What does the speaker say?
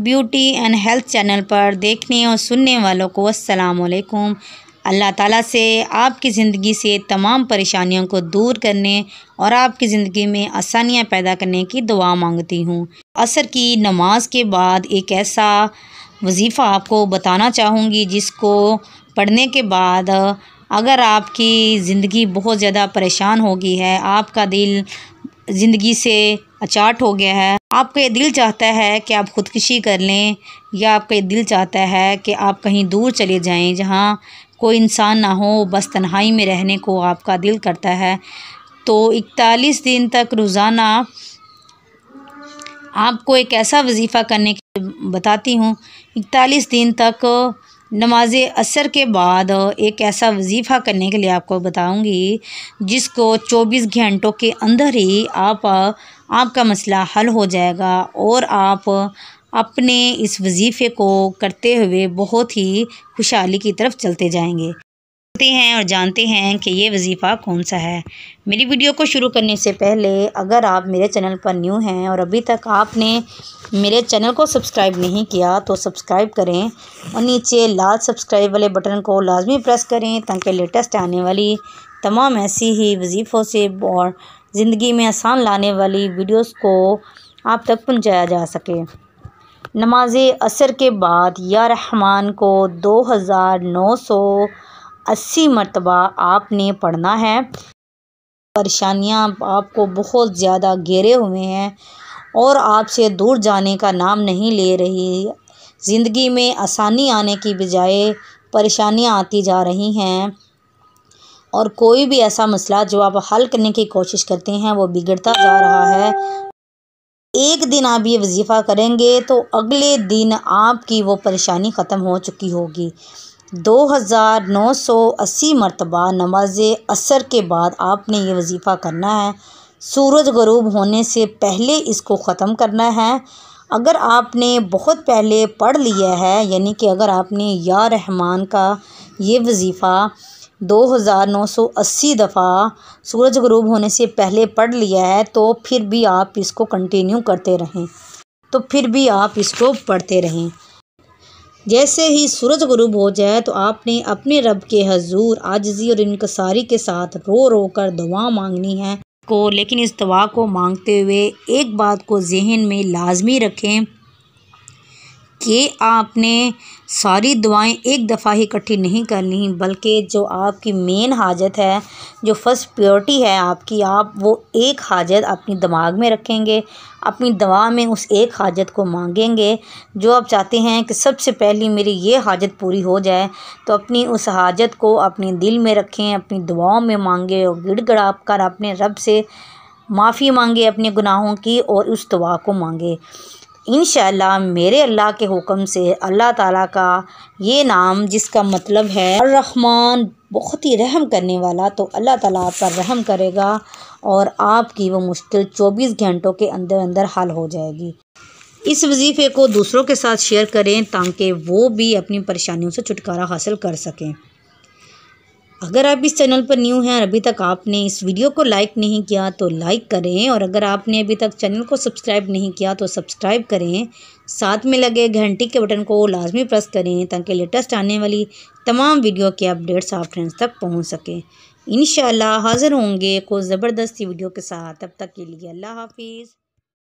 beauty and health channel पर देखने और सुनने वालों को असलकुम अल्लाह ताला से आपकी ज़िंदगी से तमाम परेशानियों को दूर करने और आपकी ज़िंदगी में आसानियाँ पैदा करने की दुआ मांगती हूँ असर की नमाज के बाद एक ऐसा वजीफ़ा आपको बताना चाहूँगी जिसको पढ़ने के बाद अगर आपकी ज़िंदगी बहुत ज़्यादा परेशान हो गई है आपका दिल ज़िंदगी से अचाट हो गया है आपका ये दिल चाहता है कि आप ख़ुदकुशी कर लें या आपका ये दिल चाहता है कि आप कहीं दूर चले जाएं जहाँ कोई इंसान ना हो बस तन्हाई में रहने को आपका दिल करता है तो इकतालीस दिन तक रोज़ाना आपको एक ऐसा वजीफ़ा करने के बताती हूँ इकतालीस दिन तक नमाज असर के बाद एक ऐसा वजीफ़ा करने के लिए आपको बताऊंगी जिसको 24 घंटों के अंदर ही आप आपका मसला हल हो जाएगा और आप अपने इस वजीफ़े को करते हुए बहुत ही खुशहाली की तरफ चलते जाएंगे जानते हैं और जानते हैं कि ये वजीफ़ा कौन सा है मेरी वीडियो को शुरू करने से पहले अगर आप मेरे चैनल पर न्यू हैं और अभी तक आपने मेरे चैनल को सब्सक्राइब नहीं किया तो सब्सक्राइब करें और नीचे लाल सब्सक्राइब वाले बटन को लाजमी प्रेस करें ताकि लेटेस्ट आने वाली तमाम ऐसी ही वजीफ़ों से और ज़िंदगी में आसान लाने वाली वीडियोज़ को आप तक पहुँचाया जा सके नमाज असर के बाद या रहमान को दो हज़ार नौ सौ अस्सी मरतबा आपने पढ़ना है परेशानियाँ आपको बहुत ज़्यादा घेरे हुए हैं और आपसे दूर जाने का नाम नहीं ले रही ज़िंदगी में आसानी आने की बजाय परेशानियाँ आती जा रही हैं और कोई भी ऐसा मसला जो आप हल करने की कोशिश करते हैं वो बिगड़ता जा रहा है एक दिन आप ये वजीफ़ा करेंगे तो अगले दिन आपकी वो परेशानी ख़त्म हो चुकी होगी दो हज़ार नौ सौ अस्सी मरतबा नमाज असर के बाद आपने ये वजीफ़ा करना है सूरज गरूब होने से पहले इसको ख़त्म करना है अगर आपने बहुत पहले पढ़ लिया है यानी कि अगर आपने या रहमान का ये वजीफ़ा दो हज़ार नौ सौ अस्सी दफ़ा सूरज गरूब होने से पहले पढ़ लिया है तो फिर भी आप इसको कंटिन्यू करते रहें तो फिर भी आप इसको पढ़ते रहें जैसे ही सूरज गुरुब हो जाए तो आपने अपने रब के हजूर आजजी और इनकसारी के साथ रो रो कर दुआ मांगनी है को लेकिन इस दुआ को मांगते हुए एक बात को जहन में लाजमी रखें कि आपने सारी दवाएं एक दफ़ा ही इकट्ठी नहीं करनी बल्कि जो आपकी मेन हाजत है जो फर्स्ट प्योरिटी है आपकी आप वो एक हाजत अपनी दिमाग में रखेंगे अपनी दवा में उस एक हाजत को मांगेंगे जो आप चाहते हैं कि सबसे पहली मेरी ये हाजत पूरी हो जाए तो अपनी उस हाजत को अपने दिल में रखें अपनी दवाओं में मांगें और गिड़गड़ा कर अपने रब से माफ़ी मांगे अपने गुनाहों की और उस दवा को मांगे इन मेरे अल्लाह के हुक्म से अल्लाह ताला का ये नाम जिसका मतलब है रहमान बहुत ही रहम करने वाला तो अल्लाह ताला आप पर रहम करेगा और आपकी वो मुश्किल 24 घंटों के अंदर अंदर हल हो जाएगी इस वजीफ़े को दूसरों के साथ शेयर करें ताकि वो भी अपनी परेशानियों से छुटकारा हासिल कर सकें अगर आप इस चैनल पर न्यू हैं और अभी तक आपने इस वीडियो को लाइक नहीं किया तो लाइक करें और अगर आपने अभी तक चैनल को सब्सक्राइब नहीं किया तो सब्सक्राइब करें साथ में लगे घंटी के बटन को लाजमी प्रेस करें ताकि लेटेस्ट आने वाली तमाम वीडियो के अपडेट्स आप फ्रेंड्स तक पहुँच सकें इन हाज़िर होंगे कोई ज़बरदस्ती वीडियो के साथ तब तक के लिए अल्लाह हाफिज़